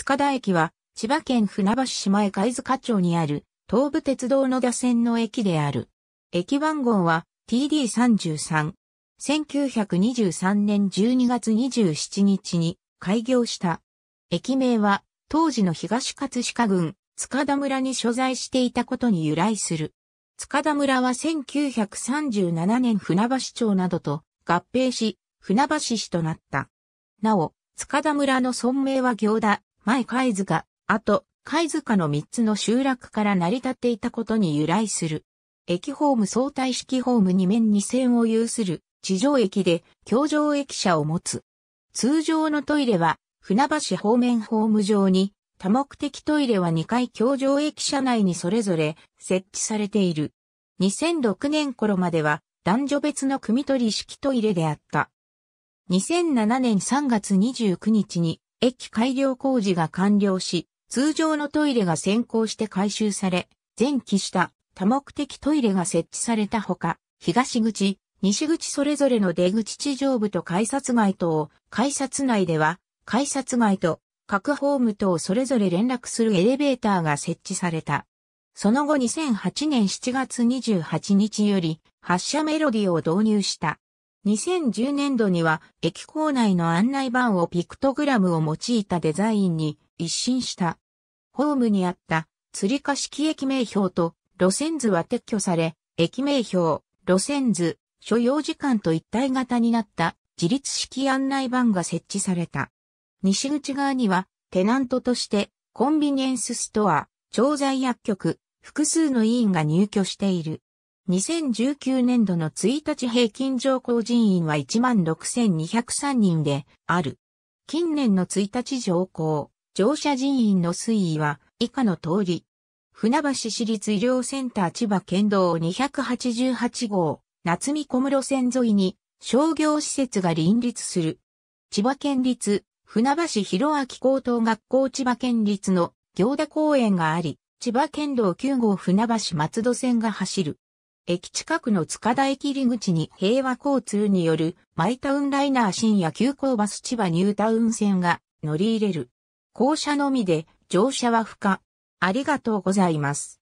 塚田駅は、千葉県船橋市前貝塚町にある、東武鉄道の打線の駅である。駅番号は TD33。1923年12月27日に開業した。駅名は当時の東葛飾郡塚田村に所在していたことに由来する。塚田村は1937年船橋町などと合併し、船橋市となった。なお、塚田村の村名は行田、前貝塚、あと、貝塚の3つの集落から成り立っていたことに由来する。駅ホーム相対式ホーム2面2線を有する地上駅で橋上駅舎を持つ。通常のトイレは船橋方面ホーム上に多目的トイレは2階橋上駅舎内にそれぞれ設置されている。2006年頃までは男女別の組取り式トイレであった。2007年3月29日に駅改良工事が完了し、通常のトイレが先行して改修され、前期した多目的トイレが設置されたほか、東口、西口それぞれの出口地上部と改札街等改札内では、改札街と各ホーム等それぞれ連絡するエレベーターが設置された。その後2008年7月28日より、発車メロディを導入した。2010年度には駅構内の案内板をピクトグラムを用いたデザインに一新した。ホームにあった釣り式駅名表と路線図は撤去され、駅名表、路線図、所要時間と一体型になった自立式案内板が設置された。西口側にはテナントとしてコンビニエンスストア、調剤薬局、複数の委員が入居している。2019年度の1日平均上校人員は16,203人である。近年の1日上校、乗車人員の推移は以下の通り。船橋市立医療センター千葉県道288号、夏見小室線沿いに商業施設が林立する。千葉県立、船橋広明高等学校千葉県立の行田公園があり、千葉県道9号船橋松戸線が走る。駅近くの塚田駅入口に平和交通によるマイタウンライナー深夜急行バス千葉ニュータウン線が乗り入れる。降車のみで乗車は不可。ありがとうございます。